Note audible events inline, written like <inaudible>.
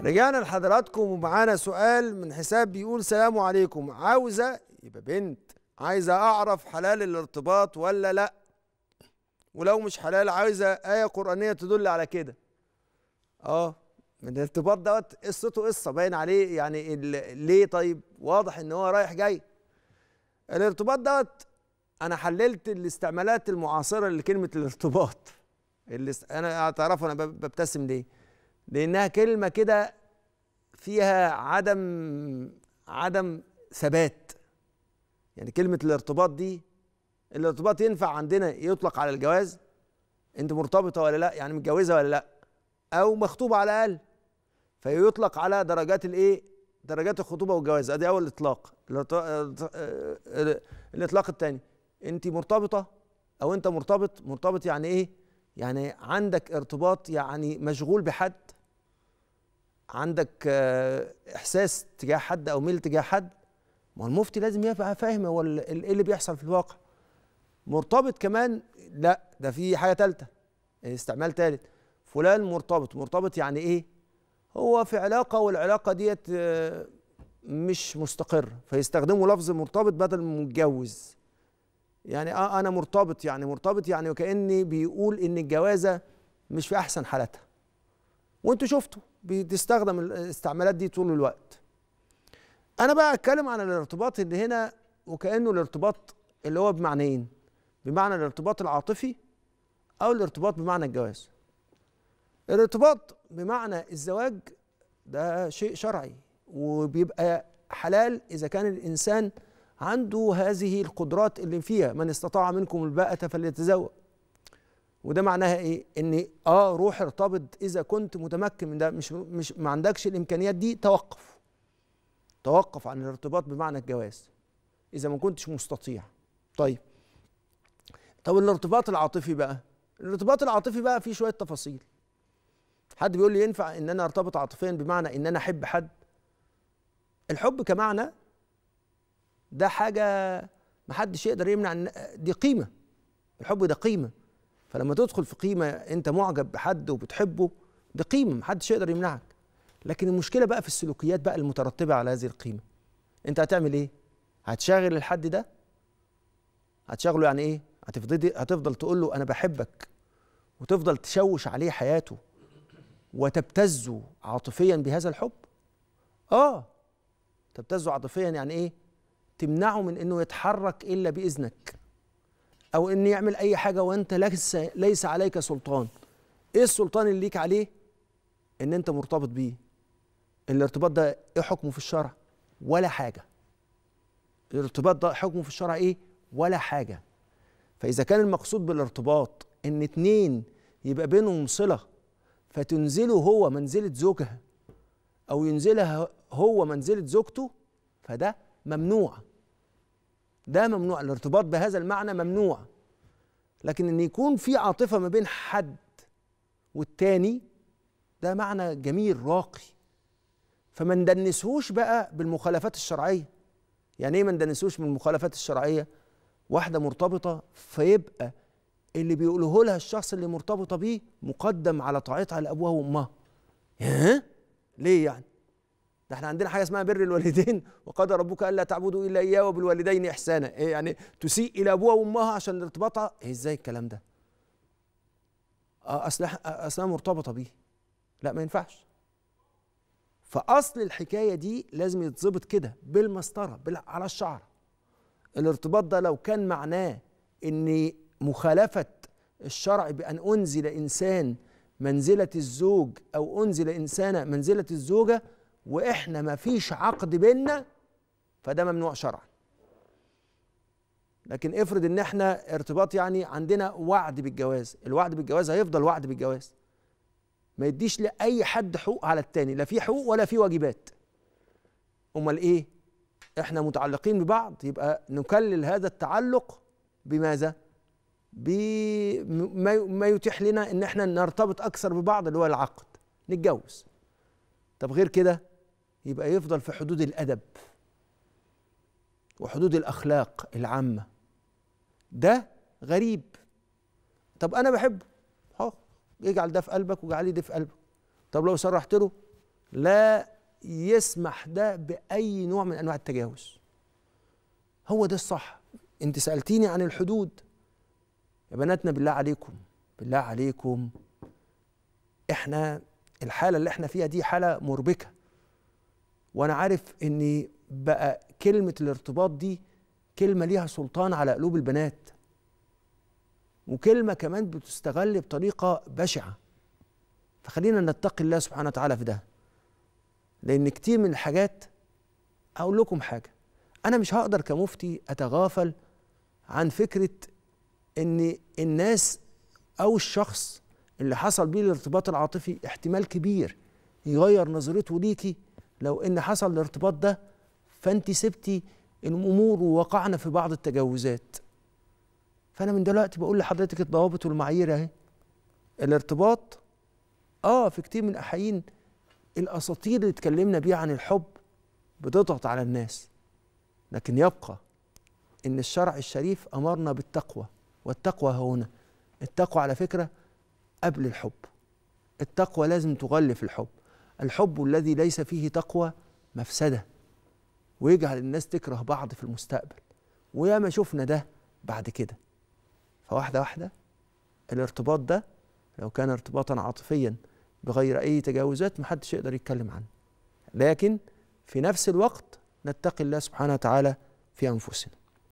رجعنا لحضراتكم ومعانا سؤال من حساب بيقول سلام عليكم عاوزة يبقى بنت عايزة أعرف حلال الارتباط ولا لأ ولو مش حلال عايزة آية قرآنية تدل على كده اه من الارتباط دوت قصته قصة باين عليه يعني ليه طيب واضح ان هو رايح جاي الارتباط دوت انا حللت الاستعمالات المعاصرة لكلمة الارتباط اللي انا تعرفوا انا ببتسم ليه لانها كلمه كده فيها عدم عدم ثبات يعني كلمه الارتباط دي الارتباط ينفع عندنا يطلق على الجواز انت مرتبطه ولا لا يعني متجوزه ولا لا او مخطوبه على الاقل فيطلق على درجات الايه درجات الخطوبه والجواز ادي اول اطلاق آه، الاطلاق الثاني انت مرتبطه او انت مرتبط مرتبط يعني ايه يعني عندك ارتباط يعني مشغول بحد عندك آه، احساس تجاه حد او ميل تجاه حد ما المفتي لازم يبقى فاهم هو ايه اللي بيحصل في الواقع مرتبط كمان لا ده في حاجه ثالثه يعني استعمال ثالث فلان مرتبط مرتبط يعني ايه هو في علاقه والعلاقه ديت آه، مش مستقره فيستخدموا لفظ مرتبط بدل متجوز يعني اه انا مرتبط يعني مرتبط يعني وكاني بيقول ان الجوازه مش في احسن حالاتها وانتوا شفتوا بتستخدم الاستعمالات دي طول الوقت انا بقى اتكلم عن الارتباط اللي هنا وكانه الارتباط اللي هو بمعنيين بمعنى الارتباط العاطفي او الارتباط بمعنى الجواز الارتباط بمعنى الزواج ده شيء شرعي وبيبقى حلال اذا كان الانسان عنده هذه القدرات اللي فيها من استطاع منكم الباءة فليتزوج وده معناها ايه ان اه روح ارتبط اذا كنت متمكن من ده مش مش ما عندكش الامكانيات دي توقف توقف عن الارتباط بمعنى الجواز اذا ما كنتش مستطيع طيب طب الارتباط العاطفي بقى الارتباط العاطفي بقى فيه شويه تفاصيل حد بيقول لي ينفع ان انا ارتبط عاطفيا بمعنى ان انا احب حد الحب كمعنى ده حاجه ما حدش يقدر يمنع دي قيمه الحب ده قيمه فلما تدخل في قيمه انت معجب بحد وبتحبه دي قيمه محدش يقدر يمنعك لكن المشكله بقى في السلوكيات بقى المترتبه على هذه القيمه انت هتعمل ايه هتشاغل الحد ده هتشغله يعني ايه هتفضل هتفضل تقول له انا بحبك وتفضل تشوش عليه حياته وتبتزه عاطفيا بهذا الحب اه تبتزه عاطفيا يعني ايه تمنعه من انه يتحرك الا باذنك او ان يعمل اي حاجه وانت ليس ليس عليك سلطان ايه السلطان اللي ليك عليه ان انت مرتبط بيه الارتباط ده ايه حكمه في الشرع ولا حاجه الارتباط ده حكمه في الشرع ايه ولا حاجه فاذا كان المقصود بالارتباط ان اتنين يبقى بينهم صله فتنزله هو منزله زوجها او ينزلها هو منزله زوجته فده ممنوع ده ممنوع الارتباط بهذا المعنى ممنوع لكن ان يكون في عاطفه ما بين حد والتاني ده معنى جميل راقي فما ندنسهوش بقى بالمخالفات الشرعيه يعني ايه ما ندنسهوش بالمخالفات الشرعيه واحده مرتبطه فيبقى اللي بيقوله لها الشخص اللي مرتبطه بيه مقدم على طاعتها لابوها وامها ها ليه يعني ده احنا عندنا حاجه اسمها بر الوالدين <laughs> وقد ربك الا تعبدوا الا اياه وبالوالدين احسانا إيه يعني تسيء الى ابوها وامها عشان ارتباطها إيه ازاي الكلام ده أه، اصل أه، اصلها مرتبطه بيه لا ما ينفعش فاصل الحكايه دي لازم يتظبط كده بالمسطره على الشعر الارتباط ده لو كان معناه ان مخالفه الشرع بان انزل انسان منزله الزوج او انزل انسانه منزله الزوجه واحنا ما فيش عقد بيننا فده ممنوع شرعا لكن افرض ان احنا ارتباط يعني عندنا وعد بالجواز الوعد بالجواز هيفضل وعد بالجواز ما يديش لاي حد حقوق على التاني لا في حقوق ولا في واجبات امال ايه احنا متعلقين ببعض يبقى نكلل هذا التعلق بماذا بما ما يتيح لنا ان احنا نرتبط اكثر ببعض اللي هو العقد نتجوز طب غير كده يبقى يفضل في حدود الادب وحدود الاخلاق العامه ده غريب طب انا بحبه اهو اجعل ده في قلبك واجعلي ده في قلبك طب لو سرحت له لا يسمح ده باي نوع من انواع التجاوز هو ده الصح انت سالتيني عن الحدود يا بناتنا بالله عليكم بالله عليكم احنا الحاله اللي احنا فيها دي حاله مربكه وانا عارف ان بقى كلمه الارتباط دي كلمه ليها سلطان على قلوب البنات وكلمه كمان بتستغل بطريقه بشعه فخلينا نتقي الله سبحانه وتعالى في ده لان كتير من الحاجات اقول لكم حاجه انا مش هقدر كمفتي اتغافل عن فكره ان الناس او الشخص اللي حصل بيه الارتباط العاطفي احتمال كبير يغير نظرته ليكي لو ان حصل الارتباط ده فانت سبتي الامور ووقعنا في بعض التجاوزات فانا من دلوقتي بقول لحضرتك الضوابط والمعايير اهي الارتباط اه في كتير من الاحيان الاساطير اللي اتكلمنا بيها عن الحب بتضغط على الناس لكن يبقى ان الشرع الشريف امرنا بالتقوى والتقوى هنا التقوى على فكره قبل الحب التقوى لازم تغلف الحب الحب الذي ليس فيه تقوى مفسده ويجعل الناس تكره بعض في المستقبل وياما شفنا ده بعد كده فواحده واحده الارتباط ده لو كان ارتباطا عاطفيا بغير اي تجاوزات محدش يقدر يتكلم عنه لكن في نفس الوقت نتقي الله سبحانه وتعالى في انفسنا